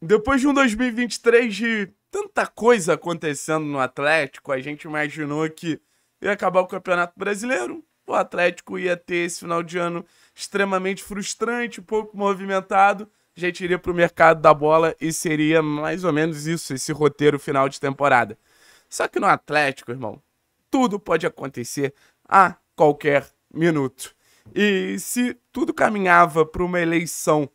Depois de um 2023 de tanta coisa acontecendo no Atlético, a gente imaginou que ia acabar o Campeonato Brasileiro, o Atlético ia ter esse final de ano extremamente frustrante, pouco movimentado, a gente iria para o mercado da bola e seria mais ou menos isso, esse roteiro final de temporada. Só que no Atlético, irmão, tudo pode acontecer a qualquer minuto. E se tudo caminhava para uma eleição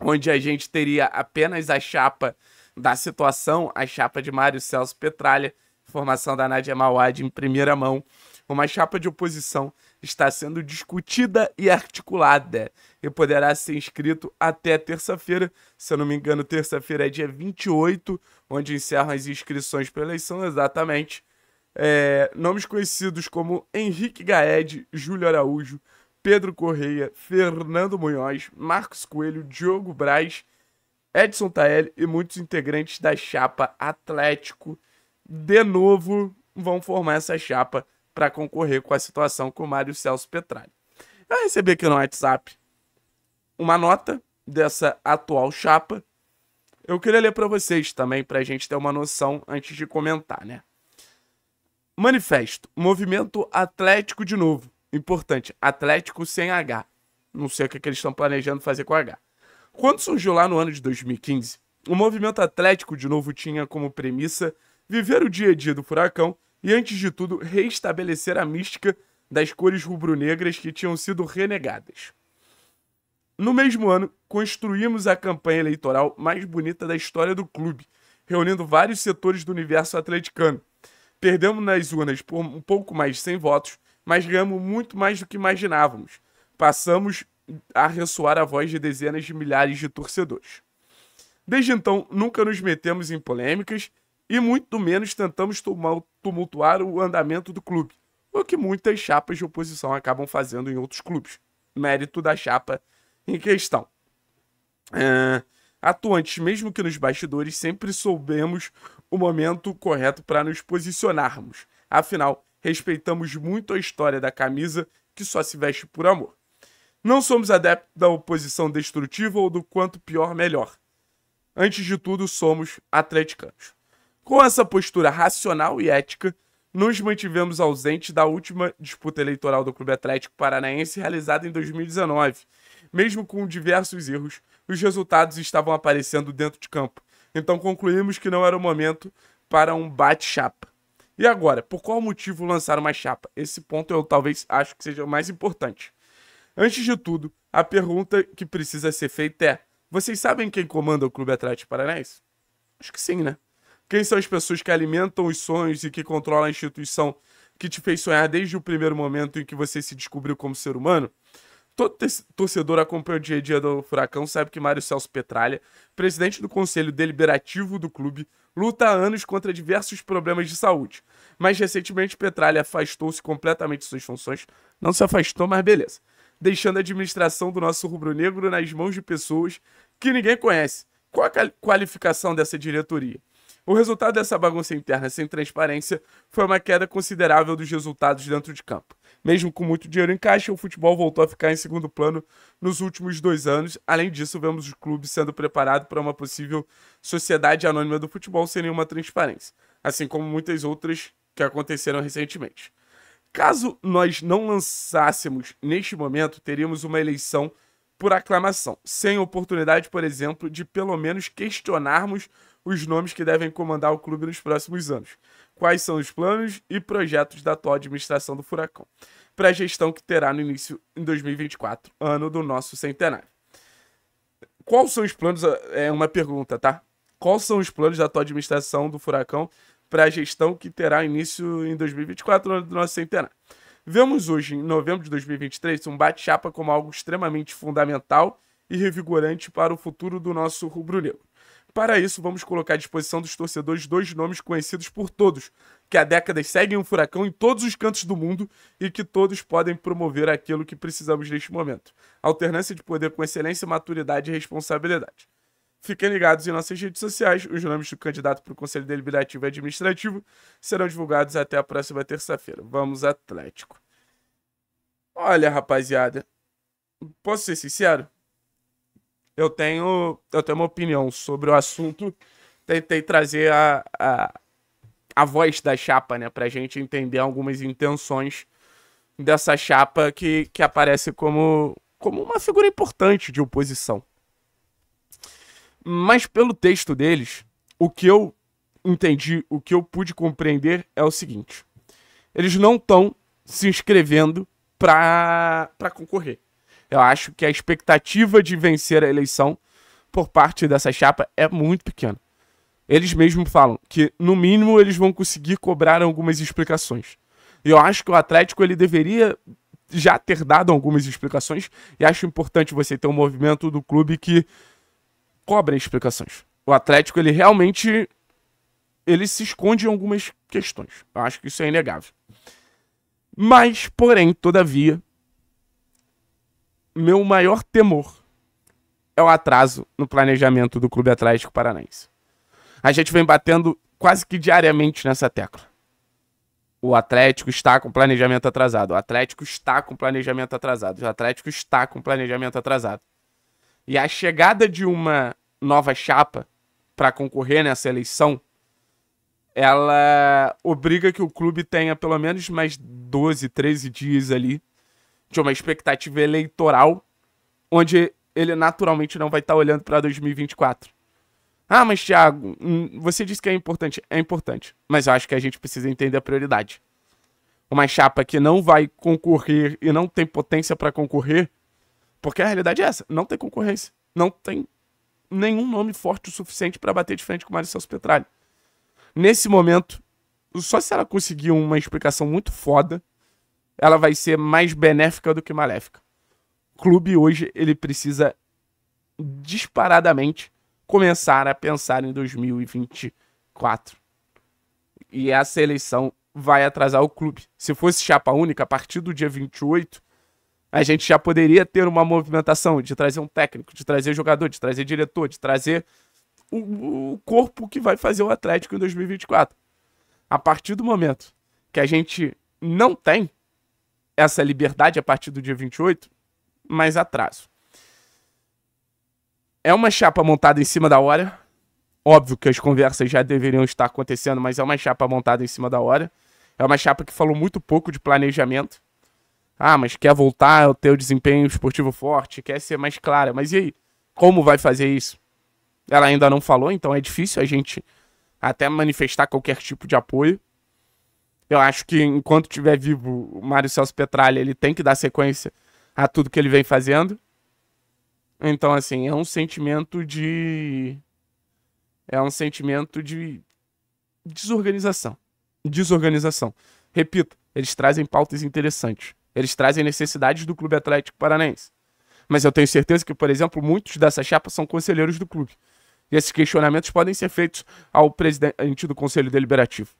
onde a gente teria apenas a chapa da situação, a chapa de Mário Celso Petralha, formação da Nadia Mawad em primeira mão. Uma chapa de oposição está sendo discutida e articulada e poderá ser inscrito até terça-feira. Se eu não me engano, terça-feira é dia 28, onde encerram as inscrições para eleição, exatamente. É, nomes conhecidos como Henrique Gaed, Júlio Araújo, Pedro Correia, Fernando Munhoz, Marcos Coelho, Diogo Braz, Edson Tael e muitos integrantes da chapa Atlético de novo vão formar essa chapa para concorrer com a situação com o Mário Celso Petralha. Eu recebi aqui no WhatsApp uma nota dessa atual chapa. Eu queria ler para vocês também, para a gente ter uma noção antes de comentar, né? Manifesto, Movimento Atlético de Novo Importante, Atlético sem H. Não sei o que, é que eles estão planejando fazer com H. Quando surgiu lá no ano de 2015, o movimento atlético de novo tinha como premissa viver o dia a dia do furacão e, antes de tudo, reestabelecer a mística das cores rubro-negras que tinham sido renegadas. No mesmo ano, construímos a campanha eleitoral mais bonita da história do clube, reunindo vários setores do universo atleticano. Perdemos nas urnas por um pouco mais de 100 votos mas ganhamos muito mais do que imaginávamos. Passamos a ressoar a voz de dezenas de milhares de torcedores. Desde então, nunca nos metemos em polêmicas e muito menos tentamos tumultuar o andamento do clube, o que muitas chapas de oposição acabam fazendo em outros clubes, mérito da chapa em questão. É, atuantes, mesmo que nos bastidores, sempre soubemos o momento correto para nos posicionarmos. Afinal, respeitamos muito a história da camisa que só se veste por amor. Não somos adeptos da oposição destrutiva ou do quanto pior melhor. Antes de tudo, somos atleticanos. Com essa postura racional e ética, nos mantivemos ausentes da última disputa eleitoral do Clube Atlético Paranaense realizada em 2019. Mesmo com diversos erros, os resultados estavam aparecendo dentro de campo. Então concluímos que não era o momento para um bate-chapa. E agora, por qual motivo lançaram uma chapa? Esse ponto eu talvez acho que seja o mais importante. Antes de tudo, a pergunta que precisa ser feita é: vocês sabem quem comanda o Clube Atlético Paranaense? Acho que sim, né? Quem são as pessoas que alimentam os sonhos e que controlam a instituição que te fez sonhar desde o primeiro momento em que você se descobriu como ser humano? Todo torcedor acompanhando o dia a dia do Furacão sabe que Mário Celso Petralha, presidente do Conselho Deliberativo do clube, luta há anos contra diversos problemas de saúde. Mas recentemente Petralha afastou-se completamente de suas funções. Não se afastou, mas beleza. Deixando a administração do nosso rubro-negro nas mãos de pessoas que ninguém conhece. Qual a qualificação dessa diretoria? O resultado dessa bagunça interna sem transparência foi uma queda considerável dos resultados dentro de campo. Mesmo com muito dinheiro em caixa, o futebol voltou a ficar em segundo plano nos últimos dois anos. Além disso, vemos o clube sendo preparado para uma possível sociedade anônima do futebol sem nenhuma transparência, assim como muitas outras que aconteceram recentemente. Caso nós não lançássemos neste momento, teríamos uma eleição por aclamação, sem oportunidade, por exemplo, de pelo menos questionarmos os nomes que devem comandar o clube nos próximos anos quais são os planos e projetos da atual administração do Furacão para a gestão que terá no início em 2024, ano do nosso centenário. Quais são os planos? É uma pergunta, tá? Quais são os planos da atual administração do Furacão para a gestão que terá início em 2024, ano do nosso centenário? Vemos hoje, em novembro de 2023, um bate-chapa como algo extremamente fundamental e revigorante para o futuro do nosso rubro-negro. Para isso, vamos colocar à disposição dos torcedores dois nomes conhecidos por todos, que há décadas seguem um furacão em todos os cantos do mundo e que todos podem promover aquilo que precisamos neste momento: alternância de poder com excelência, maturidade e responsabilidade. Fiquem ligados em nossas redes sociais. Os nomes do candidato para o Conselho Deliberativo e Administrativo serão divulgados até a próxima terça-feira. Vamos, Atlético. Olha, rapaziada, posso ser sincero? eu tenho, eu tenho uma opinião sobre o assunto. Tentei trazer a, a, a voz da chapa, né? Pra gente entender algumas intenções dessa chapa que, que aparece como, como uma figura importante de oposição. Mas pelo texto deles, o que eu entendi, o que eu pude compreender é o seguinte: eles não estão se inscrevendo para concorrer. Eu acho que a expectativa de vencer a eleição por parte dessa chapa é muito pequena. Eles mesmos falam que, no mínimo, eles vão conseguir cobrar algumas explicações. E eu acho que o Atlético ele deveria já ter dado algumas explicações, e acho importante você ter um movimento do clube que cobre explicações. O Atlético ele realmente ele se esconde em algumas questões. Eu acho que isso é inegável. Mas, porém, todavia, meu maior temor é o atraso no planejamento do Clube Atlético Paranaense. A gente vem batendo quase que diariamente nessa tecla. O Atlético está com planejamento atrasado. O Atlético está com planejamento atrasado. O Atlético está com planejamento atrasado. E a chegada de uma nova chapa para concorrer nessa eleição, ela obriga que o clube tenha pelo menos mais 12, 13 dias ali de uma expectativa eleitoral, onde ele naturalmente não vai estar tá olhando para 2024. Ah, mas Thiago, hum, você disse que é importante. É importante, mas eu acho que a gente precisa entender a prioridade. Uma chapa que não vai concorrer e não tem potência para concorrer, porque a realidade é essa: não tem concorrência. Não tem nenhum nome forte o suficiente para bater de frente com o Mário Celso Petralho. Nesse momento, só se ela conseguir uma explicação muito foda ela vai ser mais benéfica do que maléfica. O clube hoje ele precisa disparadamente começar a pensar em 2024. E essa eleição vai atrasar o clube. Se fosse chapa única, a partir do dia 28, a gente já poderia ter uma movimentação de trazer um técnico, de trazer jogador, de trazer diretor, de trazer o, o corpo que vai fazer o Atlético em 2024. A partir do momento que a gente não tem, essa liberdade a partir do dia 28, mas atraso. É uma chapa montada em cima da hora. Óbvio que as conversas já deveriam estar acontecendo, mas é uma chapa montada em cima da hora. É uma chapa que falou muito pouco de planejamento. Ah, mas quer voltar ao teu desempenho esportivo forte, quer ser mais clara. Mas e aí? Como vai fazer isso? Ela ainda não falou, então é difícil a gente até manifestar qualquer tipo de apoio. Eu acho que enquanto estiver vivo o Mário Celso Petralha, ele tem que dar sequência a tudo que ele vem fazendo. Então, assim, é um sentimento de. É um sentimento de desorganização. Desorganização. Repito, eles trazem pautas interessantes. Eles trazem necessidades do Clube Atlético Paranaense. Mas eu tenho certeza que, por exemplo, muitos dessa chapa são conselheiros do clube. E esses questionamentos podem ser feitos ao presidente do Conselho Deliberativo.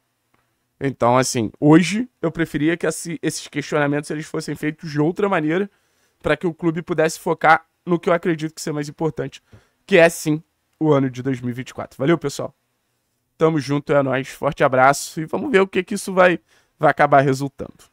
Então, assim, hoje eu preferia que esses questionamentos eles fossem feitos de outra maneira para que o clube pudesse focar no que eu acredito que ser mais importante, que é sim o ano de 2024. Valeu, pessoal. Tamo junto, é nóis. Forte abraço e vamos ver o que, que isso vai, vai acabar resultando.